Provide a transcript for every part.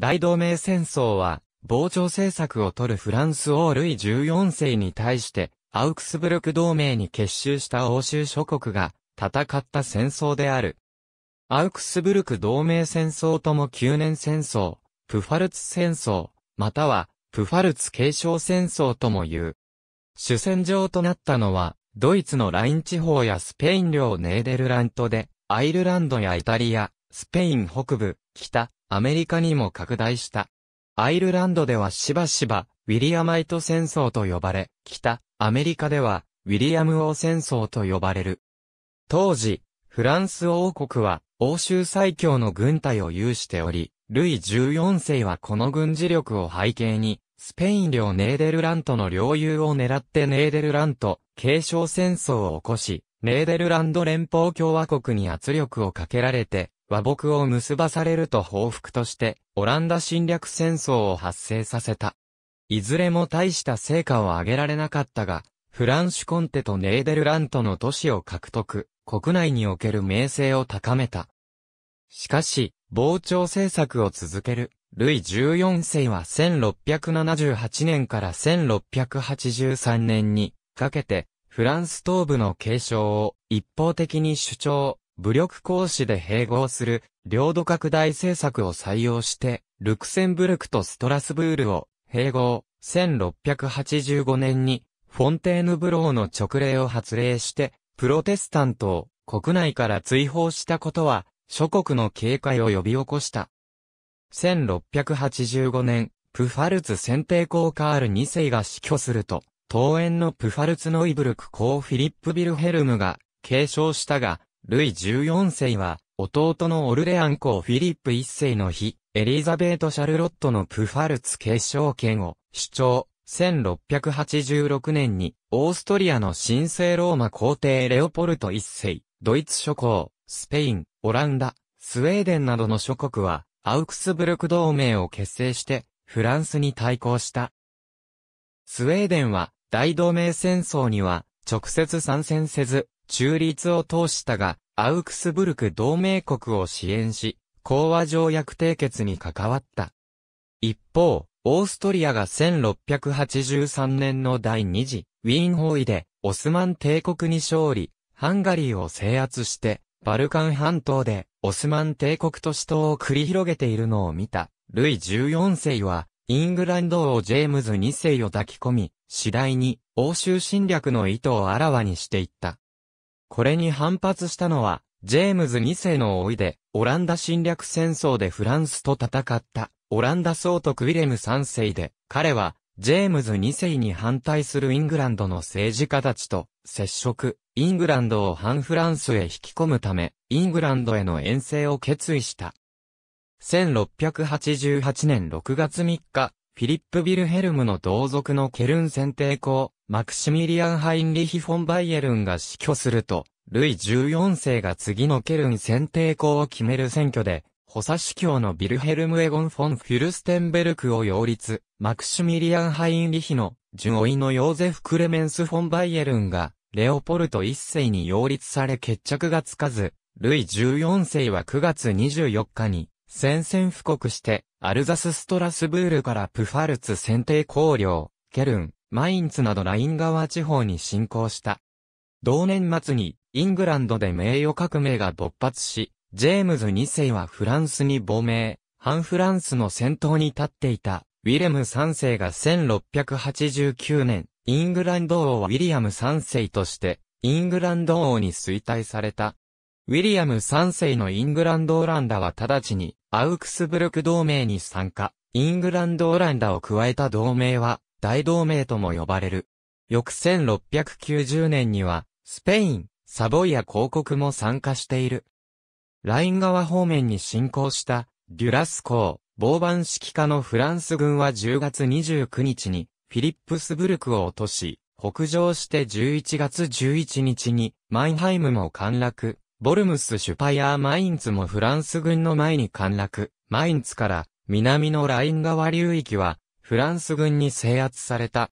大同盟戦争は、膨張政策を取るフランス王ルイ14世に対して、アウクスブルク同盟に結集した欧州諸国が戦った戦争である。アウクスブルク同盟戦争とも9年戦争、プファルツ戦争、または、プファルツ継承戦争とも言う。主戦場となったのは、ドイツのライン地方やスペイン領ネーデルラントで、アイルランドやイタリア、スペイン北部、北、アメリカにも拡大した。アイルランドではしばしば、ウィリアマイト戦争と呼ばれ、北、アメリカでは、ウィリアム王戦争と呼ばれる。当時、フランス王国は、欧州最強の軍隊を有しており、ルイ14世はこの軍事力を背景に、スペイン領ネーデルラントの領有を狙ってネーデルラント、継承戦争を起こし、ネーデルランド連邦共和国に圧力をかけられて、和睦を結ばされると報復として、オランダ侵略戦争を発生させた。いずれも大した成果を上げられなかったが、フランシュコンテとネーデルラントの都市を獲得、国内における名声を高めた。しかし、膨張政策を続ける、ルイ14世は1678年から1683年にかけて、フランス東部の継承を一方的に主張、武力行使で併合する領土拡大政策を採用して、ルクセンブルクとストラスブールを併合、1685年にフォンテーヌブローの直令を発令して、プロテスタントを国内から追放したことは、諸国の警戒を呼び起こした。1685年、プファルツ選定公カール2世が死去すると、桃園のプファルツノイブルク公フィリップ・ビルヘルムが継承したが、ルイ14世は、弟のオルレアン公フィリップ1世の日、エリザベート・シャルロットのプファルツ継承権を主張。1686年に、オーストリアの神聖ローマ皇帝レオポルト1世、ドイツ諸侯、スペイン、オランダ、スウェーデンなどの諸国は、アウクスブルク同盟を結成して、フランスに対抗した。スウェーデンは、大同盟戦争には、直接参戦せず、中立を通したが、アウクスブルク同盟国を支援し、講和条約締結に関わった。一方、オーストリアが1683年の第二次ウィーン包囲でオスマン帝国に勝利、ハンガリーを制圧して、バルカン半島でオスマン帝国と死闘を繰り広げているのを見た、ルイ14世は、イングランド王ジェームズ2世を抱き込み、次第に欧州侵略の意図をあらわにしていった。これに反発したのは、ジェームズ2世の老いで、オランダ侵略戦争でフランスと戦った、オランダ総督ウィレム3世で、彼は、ジェームズ2世に反対するイングランドの政治家たちと接触、イングランドを反フランスへ引き込むため、イングランドへの遠征を決意した。1688年6月3日、フィリップ・ビルヘルムの同族のケルン選定校、マクシミリアン・ハインリヒ・フォン・バイエルンが死去すると、ルイ14世が次のケルン選定校を決める選挙で、補佐司教のビルヘルム・エゴン・フォン・フュルステンベルクを擁立、マクシミリアン・ハインリヒの、順位のヨーゼフ・クレメンス・フォン・バイエルンが、レオポルト1世に擁立され決着がつかず、ルイ14世は9月24日に、宣戦布告して、アルザス・ストラスブールからプファルツ選定公領、ケルン、マインツなどライン川地方に侵攻した。同年末に、イングランドで名誉革命が勃発し、ジェームズ2世はフランスに亡命、反フランスの戦闘に立っていた、ウィレム3世が1689年、イングランド王はウィリアム3世として、イングランド王に衰退された。ウィリアム3世のイングランド・オランダは直ちに、アウクスブルク同盟に参加、イングランド・オランダを加えた同盟は、大同盟とも呼ばれる。翌1690年には、スペイン、サボイア広告も参加している。ライン川方面に侵攻した、デュラス港、防番指揮下のフランス軍は10月29日に、フィリップスブルクを落とし、北上して11月11日に、マインハイムも陥落、ボルムス・シュパイアー・マインツもフランス軍の前に陥落、マインツから、南のライン川流域は、フランス軍に制圧された。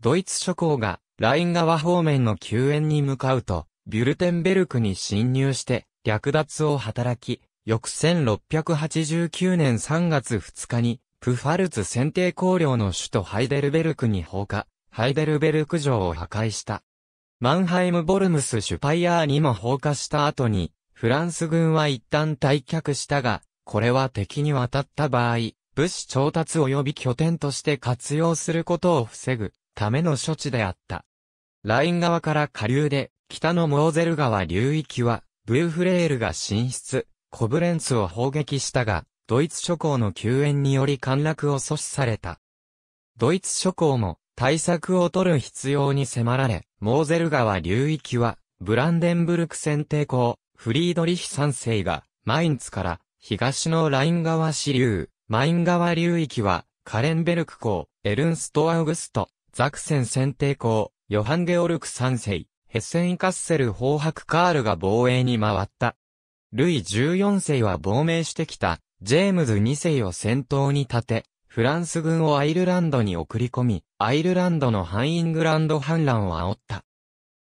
ドイツ諸侯がライン川方面の救援に向かうと、ビュルテンベルクに侵入して略奪を働き、翌1689年3月2日に、プファルツ選定公領の首都ハイデルベルクに放火、ハイデルベルク城を破壊した。マンハイム・ボルムス・シュパイアーにも放火した後に、フランス軍は一旦退却したが、これは敵に渡った場合、物資調達及び拠点として活用することを防ぐための処置であった。ライン側から下流で、北のモーゼル川流域は、ブーフレールが進出、コブレンツを砲撃したが、ドイツ諸侯の救援により陥落を阻止された。ドイツ諸侯も対策を取る必要に迫られ、モーゼル川流域は、ブランデンブルク選定校フリードリヒ三世が、マインツから、東のライン川支流、マイン川流域は、カレンベルク港、エルンスト・アウグスト、ザクセン選定港、ヨハン・ゲオルク3世、ヘッセン・イカッセル・ハ白カールが防衛に回った。ルイ14世は亡命してきた、ジェームズ2世を先頭に立て、フランス軍をアイルランドに送り込み、アイルランドの反イングランド反乱を煽った。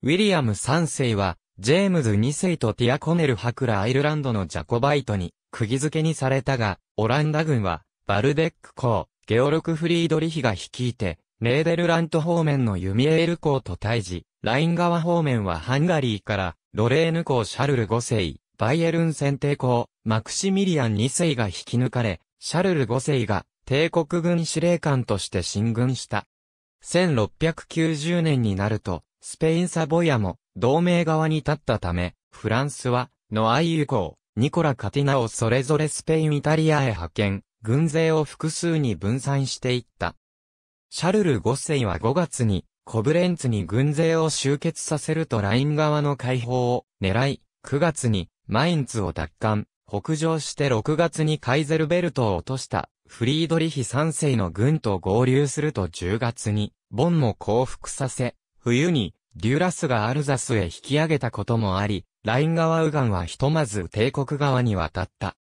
ウィリアム3世は、ジェームズ2世とティアコネル博らアイルランドのジャコバイトに、釘付けにされたが、オランダ軍は、バルデック港、ゲオルク・フリードリヒが率いて、ネーデルラント方面のユミエール港と対峙、ライン川方面はハンガリーから、ロレーヌ港シャルル5世、バイエルン選定港、マクシミリアン2世が引き抜かれ、シャルル5世が帝国軍司令官として進軍した。1690年になると、スペインサボヤも同盟側に立ったため、フランスは、ノアイユ港、ニコラ・カティナをそれぞれスペイン・イタリアへ派遣、軍勢を複数に分散していった。シャルル5世は5月に、コブレンツに軍勢を集結させるとライン側の解放を狙い、9月にマインツを奪還、北上して6月にカイゼルベルトを落としたフリードリヒ3世の軍と合流すると10月にボンも降伏させ、冬にデュラスがアルザスへ引き上げたこともあり、ライン川右岸はひとまず帝国側に渡った。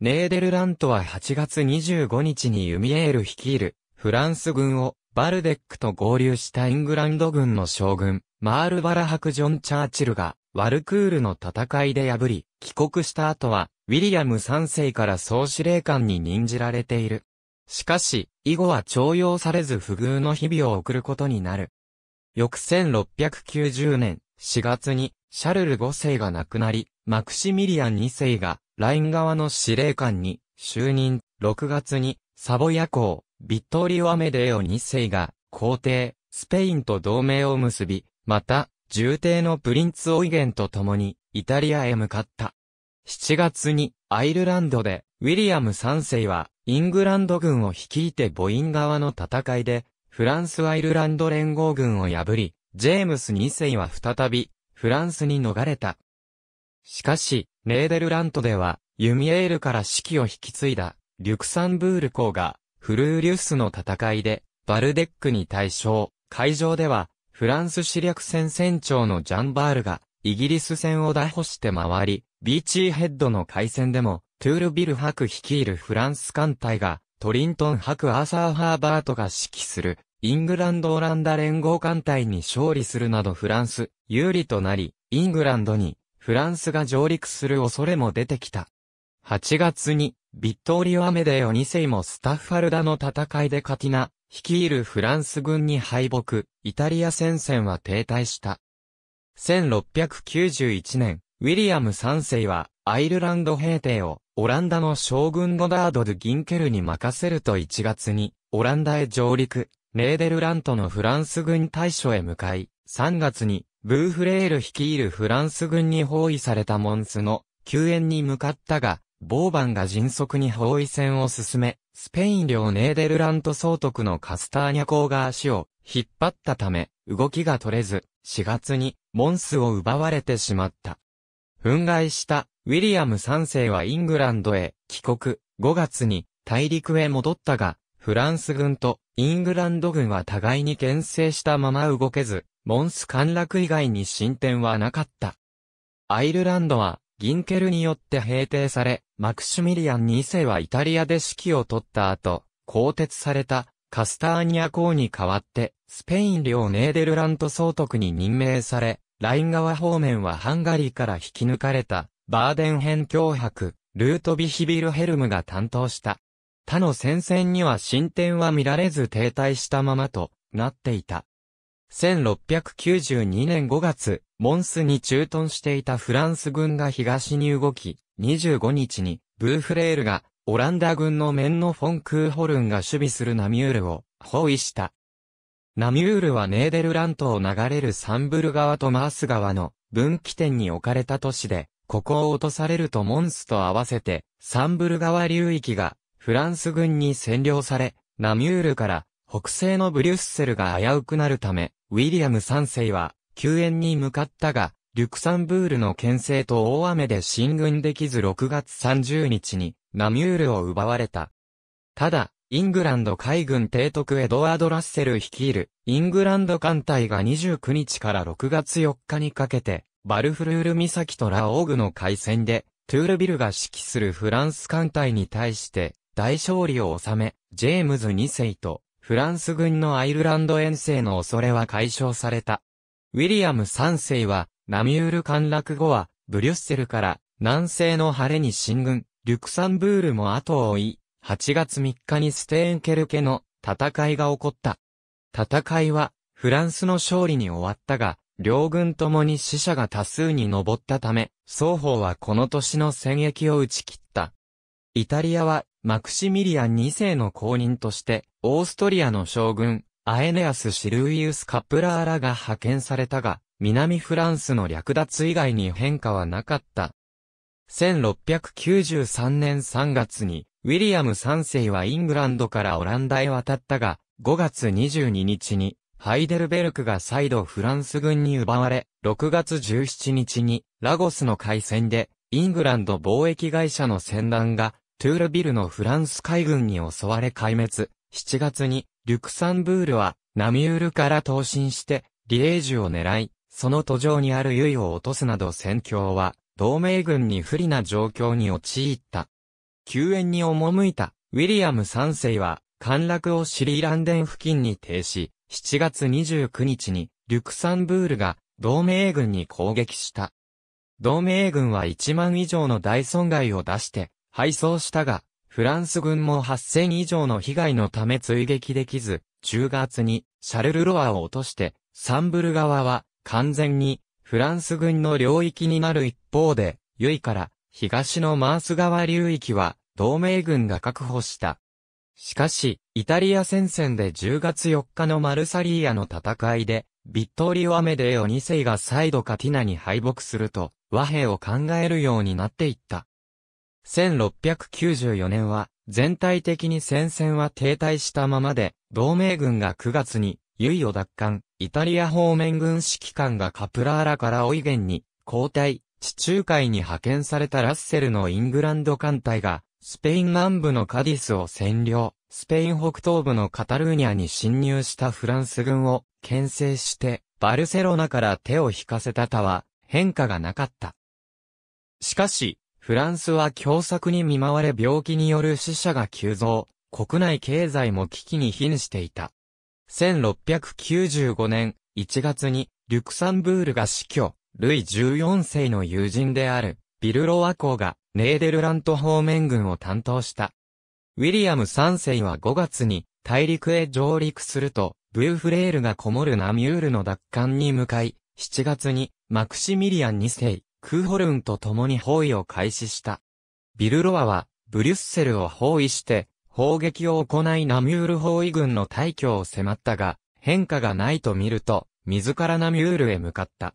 ネーデルラントは8月25日にユミエール率いるフランス軍をバルデックと合流したイングランド軍の将軍マールバラ伯ジョン・チャーチルがワルクールの戦いで破り帰国した後はウィリアム3世から総司令官に任じられている。しかし、以後は徴用されず不遇の日々を送ることになる。翌1690年4月にシャルル5世が亡くなり、マクシミリアン2世が、ライン側の司令官に就任、6月に、サボヤ公、ビットリオ・アメデオ2世が、皇帝、スペインと同盟を結び、また、重帝のプリンツ・オイゲンと共に、イタリアへ向かった。7月に、アイルランドで、ウィリアム3世は、イングランド軍を率いて母イ側の戦いで、フランス・アイルランド連合軍を破り、ジェームス2世は再び、フランスに逃れた。しかし、ネーデルラントでは、ユミエールから指揮を引き継いだ、リュクサンブール公が、フルーリュスの戦いで、バルデックに対象、会場では、フランス司略戦船長のジャンバールが、イギリス戦を打破して回り、ビーチーヘッドの海戦でも、トゥールビル伯率いるフランス艦隊が、トリントン伯アーサー・ハーバートが指揮する、イングランド・オランダ連合艦隊に勝利するなどフランス、有利となり、イングランドに、フランスが上陸する恐れも出てきた。8月に、ビットーリオ・アメデオ2世もスタッファルダの戦いでカティナ、率いるフランス軍に敗北、イタリア戦線は停滞した。1691年、ウィリアム3世は、アイルランド兵艇を、オランダの将軍ロダード・ドゥ・ギンケルに任せると1月に、オランダへ上陸。ネーデルラントのフランス軍大所へ向かい、3月に、ブーフレール率いるフランス軍に包囲されたモンスの救援に向かったが、ボーバンが迅速に包囲戦を進め、スペイン領ネーデルラント総督のカスターニャ公が足を引っ張ったため、動きが取れず、4月にモンスを奪われてしまった。憤慨したウィリアム3世はイングランドへ帰国、5月に大陸へ戻ったが、フランス軍とイングランド軍は互いに牽制したまま動けず、モンス陥落以外に進展はなかった。アイルランドは、ギンケルによって平定され、マクシュミリアン2世はイタリアで指揮を取った後、更迭されたカスターニア公に代わって、スペイン領ネーデルラント総督に任命され、ライン川方面はハンガリーから引き抜かれた、バーデン編脅迫、ルートビヒビルヘルムが担当した。他の戦線には進展は見られず停滞したままとなっていた。1692年5月、モンスに駐屯していたフランス軍が東に動き、25日に、ブーフレールが、オランダ軍の面のフォン・クーホルンが守備するナミュールを包囲した。ナミュールはネーデルラントを流れるサンブル川とマース川の分岐点に置かれた都市で、ここを落とされるとモンスと合わせて、サンブル川流域がフランス軍に占領され、ナミュールから北西のブリュッセルが危うくなるため、ウィリアム3世は救援に向かったが、リュクサンブールの牽制と大雨で進軍できず6月30日にナミュールを奪われた。ただ、イングランド海軍提督エドワード・ラッセル率いるイングランド艦隊が29日から6月4日にかけて、バルフルール岬とラオーグの海戦で、トゥールビルが指揮するフランス艦隊に対して、大勝利を収め、ジェームズ2世とフランス軍のアイルランド遠征の恐れは解消された。ウィリアム3世は、ナミュール陥落後は、ブリュッセルから南西の晴れに進軍、リュクサンブールも後を追い、8月3日にステーンケルケの戦いが起こった。戦いは、フランスの勝利に終わったが、両軍ともに死者が多数に上ったため、双方はこの年の戦役を打ち切った。イタリアはマクシミリアン2世の公認として、オーストリアの将軍、アエネアス・シルイウス・カップラーラが派遣されたが、南フランスの略奪以外に変化はなかった。1693年3月に、ウィリアム3世はイングランドからオランダへ渡ったが、5月22日に、ハイデルベルクが再度フランス軍に奪われ、6月17日に、ラゴスの海戦で、イングランド貿易会社の船団が、トゥールビルのフランス海軍に襲われ壊滅。7月に、リュクサンブールは、ナミュールから投進して、リエージュを狙い、その途上にあるユイを落とすなど戦況は、同盟軍に不利な状況に陥った。救援に赴いた、ウィリアム3世は、陥落をシリーランデン付近に停止、7月29日に、リュクサンブールが、同盟軍に攻撃した。同盟軍は1万以上の大損害を出して、敗走したが、フランス軍も8000以上の被害のため追撃できず、10月にシャルルロアを落として、サンブル側は完全にフランス軍の領域になる一方で、ユイから東のマース川流域は同盟軍が確保した。しかし、イタリア戦線で10月4日のマルサリーヤの戦いで、ビットーリオ・アメデーオ2世が再度カティナに敗北すると、和平を考えるようになっていった。1694年は、全体的に戦線は停滞したままで、同盟軍が9月に、ユイを奪還、イタリア方面軍指揮官がカプラーラからオイゲンに、交代、地中海に派遣されたラッセルのイングランド艦隊が、スペイン南部のカディスを占領、スペイン北東部のカタルーニャに侵入したフランス軍を、牽制して、バルセロナから手を引かせた他は、変化がなかった。しかし、フランスは凶作に見舞われ病気による死者が急増、国内経済も危機に瀕していた。1695年1月に、リュクサンブールが死去、ルイ14世の友人である、ビルロワ公が、ネーデルラント方面軍を担当した。ウィリアム3世は5月に、大陸へ上陸すると、ブーフレールがこもるナミュールの奪還に向かい、7月に、マクシミリアン2世、クーホルンと共に包囲を開始した。ビルロアは、ブリュッセルを包囲して、砲撃を行いナミュール包囲軍の退去を迫ったが、変化がないと見ると、自らナミュールへ向かった。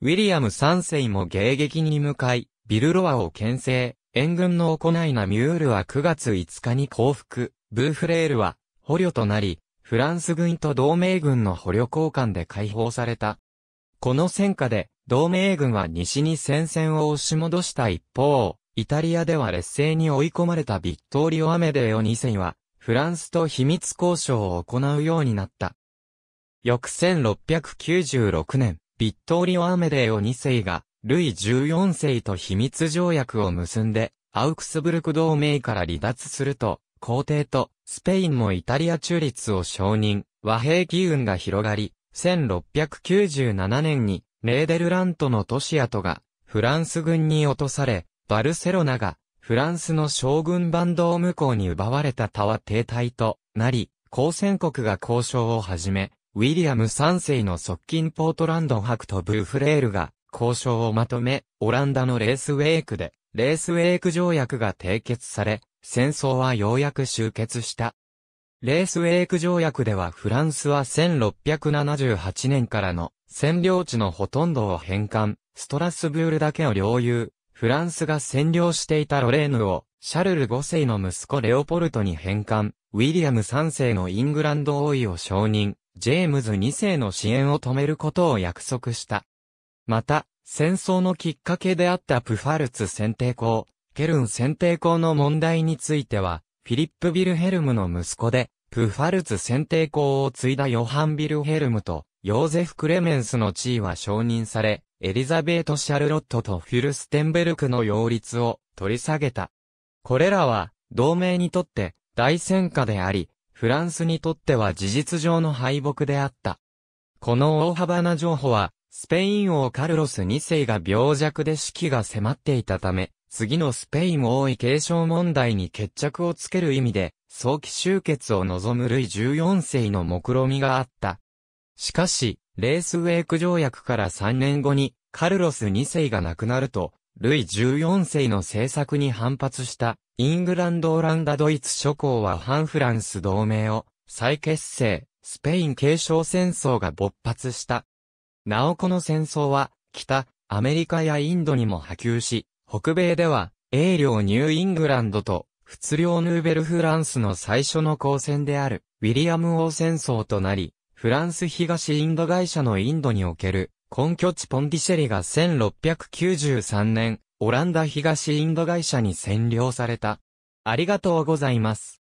ウィリアム3世も迎撃に向かい、ビルロアを牽制、援軍の行いナミュールは9月5日に降伏、ブーフレールは捕虜となり、フランス軍と同盟軍の捕虜交換で解放された。この戦果で、同盟軍は西に戦線を押し戻した一方、イタリアでは劣勢に追い込まれたビットーリオ・アメデオ2世は、フランスと秘密交渉を行うようになった。翌1696年、ビットーリオ・アメデオ2世が、ルイ14世と秘密条約を結んで、アウクスブルク同盟から離脱すると、皇帝とスペインもイタリア中立を承認、和平機運が広がり、1697年にネーデルラントの都市跡がフランス軍に落とされ、バルセロナがフランスの将軍バンドを向こうに奪われた他は停滞となり、交戦国が交渉を始め、ウィリアム3世の側近ポートランドクとブーフレールが交渉をまとめ、オランダのレースウェイクで、レースウェイク条約が締結され、戦争はようやく終結した。レースウェイク条約ではフランスは1678年からの占領地のほとんどを返還、ストラスブールだけを領有、フランスが占領していたロレーヌを、シャルル5世の息子レオポルトに返還、ウィリアム3世のイングランド王位を承認、ジェームズ2世の支援を止めることを約束した。また、戦争のきっかけであったプファルツ選定校、ケルン選定校の問題については、フィリップ・ビルヘルムの息子で、プファルツ選定校を継いだヨハン・ビルヘルムと、ヨーゼフ・クレメンスの地位は承認され、エリザベート・シャルロットとフィルステンベルクの擁立を取り下げた。これらは、同盟にとって大戦果であり、フランスにとっては事実上の敗北であった。この大幅な譲歩は、スペイン王カルロス2世が病弱で死期が迫っていたため、次のスペイン王位継承問題に決着をつける意味で、早期終結を望むルイ14世の目論みがあった。しかし、レースウェイク条約から3年後に、カルロス2世が亡くなると、ルイ14世の政策に反発した、イングランド・オランダ・ドイツ諸侯は反フランス同盟を再結成、スペイン継承戦争が勃発した。なおこの戦争は、北、アメリカやインドにも波及し、北米では、英領ニューイングランドと、仏領ヌーベルフランスの最初の交戦である、ウィリアム王戦争となり、フランス東インド会社のインドにおける根拠地ポンディシェリが1693年、オランダ東インド会社に占領された。ありがとうございます。